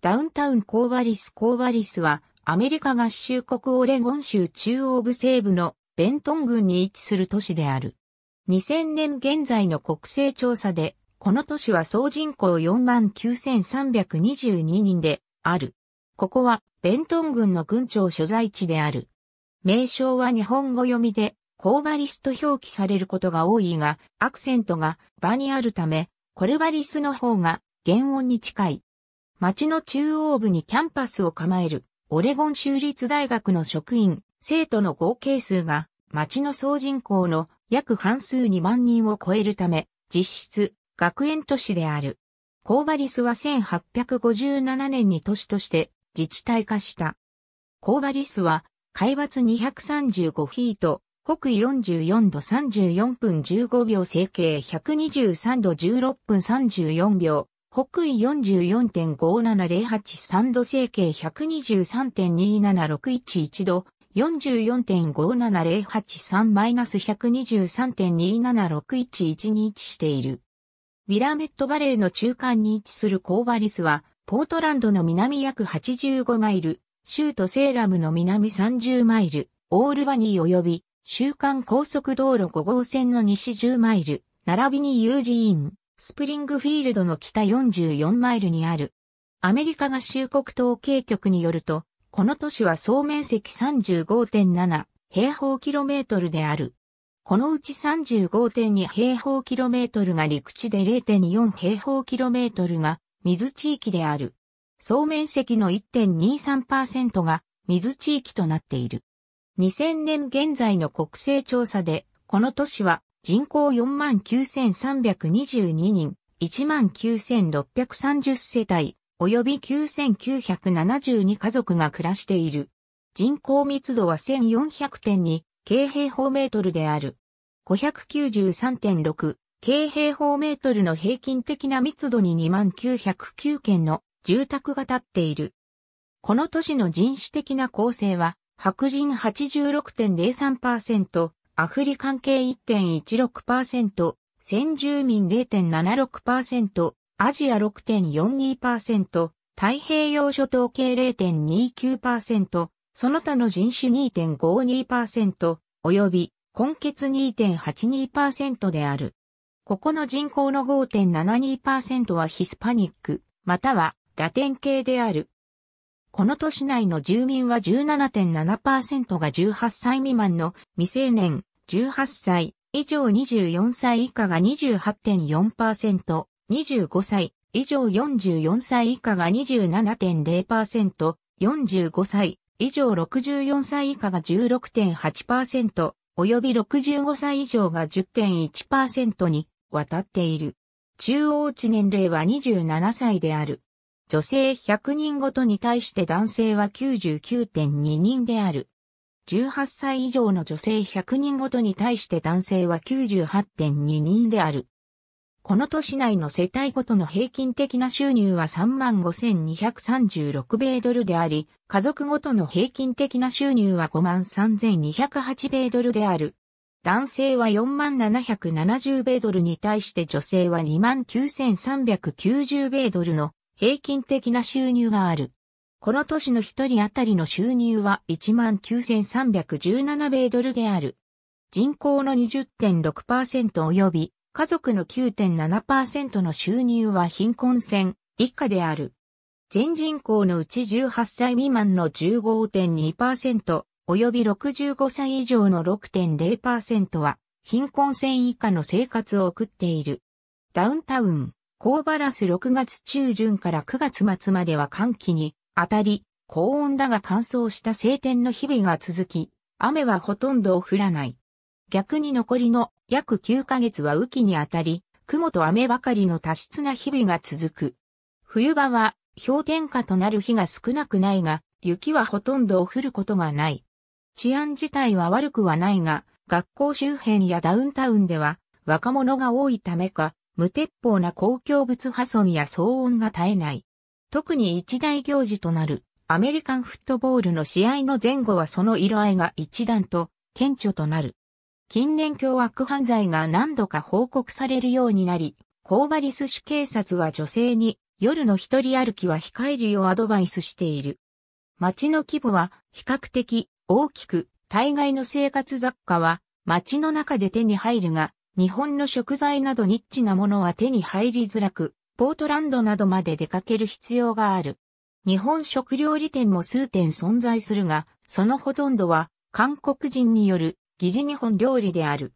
ダウンタウンコーバリスコーバリスはアメリカ合衆国オレゴン州中央部西部のベントン郡に位置する都市である。2000年現在の国勢調査で、この都市は総人口49,322人である。ここはベントン郡の郡庁所在地である。名称は日本語読みでコーバリスと表記されることが多いが、アクセントが場にあるため、コルバリスの方が原音に近い。町の中央部にキャンパスを構える、オレゴン州立大学の職員、生徒の合計数が、町の総人口の約半数2万人を超えるため、実質、学園都市である。コーバリスは1857年に都市として自治体化した。コーバリスは、海抜235フィート、北緯44度34分15秒、整形123度16分34秒、北緯44.5708サ度ド整形123.27611度44.5708-123-123.27611に位置している。ウィラメットバレーの中間に位置するコーバリスは、ポートランドの南約85マイル、州都セーラムの南30マイル、オールバニー及び、週間高速道路5号線の西10マイル、並びにユージーン、スプリングフィールドの北44マイルにある。アメリカ合衆国統計局によると、この都市は総面積35.7平方キロメートルである。このうち35.2平方キロメートルが陸地で0.4平方キロメートルが水地域である。総面積の1.23%が水地域となっている。2000年現在の国勢調査で、この都市は人口49,322人、19,630世帯、及び9,972家族が暮らしている。人口密度は1 4 0 0に、京平方メートルである。593.6京平方メートルの平均的な密度に2909件の住宅が建っている。この都市の人種的な構成は、白人86.03%、アフリカン系1.16%、先住民0.76%、アジア6.42%、太平洋諸島系0.29%、その他の人種2.52%、及び、根血2.82%である。ここの人口の5.72%はヒスパニック、またはラテン系である。この都市内の住民は17.7%が18歳未満の未成年、18歳以上24歳以下が28.4%、25歳以上44歳以下が27.0%、45歳以上64歳以下が16.8%、及び65歳以上が10.1%に渡っている。中央値年齢は27歳である。女性100人ごとに対して男性は99.2人である。18歳以上の女性100人ごとに対して男性は98.2人である。この都市内の世帯ごとの平均的な収入は35,236米ドルであり、家族ごとの平均的な収入は53,208米ドルである。男性は4770米ドルに対して女性は29,390米ドルの平均的な収入がある。この都市の一人当たりの収入は19,317米ドルである。人口の20.6%及び家族の9.7%の収入は貧困線以下である。全人口のうち18歳未満の15.2%及び65歳以上の6.0%は貧困線以下の生活を送っている。ダウンタウン、コーバラス6月中旬から9月末までは寒気に当たり、高温だが乾燥した晴天の日々が続き、雨はほとんど降らない。逆に残りの約9ヶ月は雨季にあたり、雲と雨ばかりの多湿な日々が続く。冬場は氷点下となる日が少なくないが、雪はほとんど降ることがない。治安自体は悪くはないが、学校周辺やダウンタウンでは若者が多いためか、無鉄砲な公共物破損や騒音が絶えない。特に一大行事となるアメリカンフットボールの試合の前後はその色合いが一段と顕著となる。近年凶悪犯罪が何度か報告されるようになり、コーバリス市警察は女性に夜の一人歩きは控えるようアドバイスしている。街の規模は比較的大きく、大概の生活雑貨は街の中で手に入るが、日本の食材などニッチなものは手に入りづらく、ポートランドなどまで出かける必要がある。日本食料理店も数点存在するが、そのほとんどは韓国人による疑似日本料理である。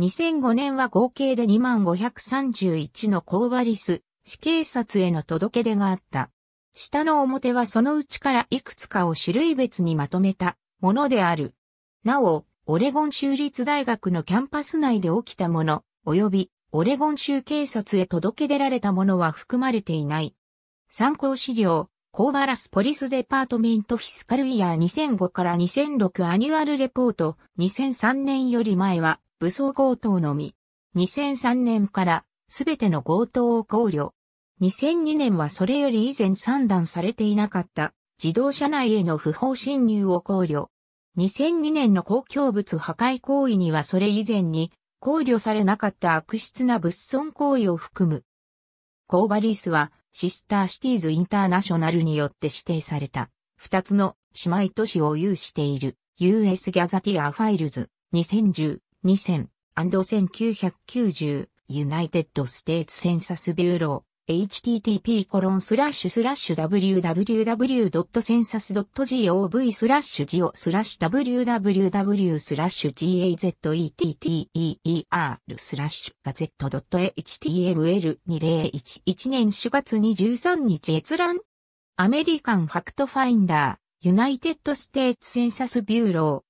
2005年は合計で2531のコーバリス、死警察への届け出があった。下の表はそのうちからいくつかを種類別にまとめたものである。なお、オレゴン州立大学のキャンパス内で起きたもの、及びオレゴン州警察へ届け出られたものは含まれていない。参考資料、コーバラスポリスデパートメントフィスカルイヤー2005から2006アニュアルレポート2003年より前は武装強盗のみ。2003年からすべての強盗を考慮。2002年はそれより以前算段されていなかった自動車内への不法侵入を考慮。2002年の公共物破壊行為にはそれ以前に考慮されなかった悪質な物損行為を含む。コーバリースはシスターシティーズインターナショナルによって指定された二つの姉妹都市を有している US ギャザティアファイルズ2010、2000、1990ユナイテッドステーツセンサスビューロ http コロンスラッシュスラッシュ www.census.gov スラッシュジオスラッシュ www スラッシュ gazetteer スラッシュガゼット .html2011 年4月23日閲覧アメリカンファクトファインダーユナイテッドステーツセンサスビューロー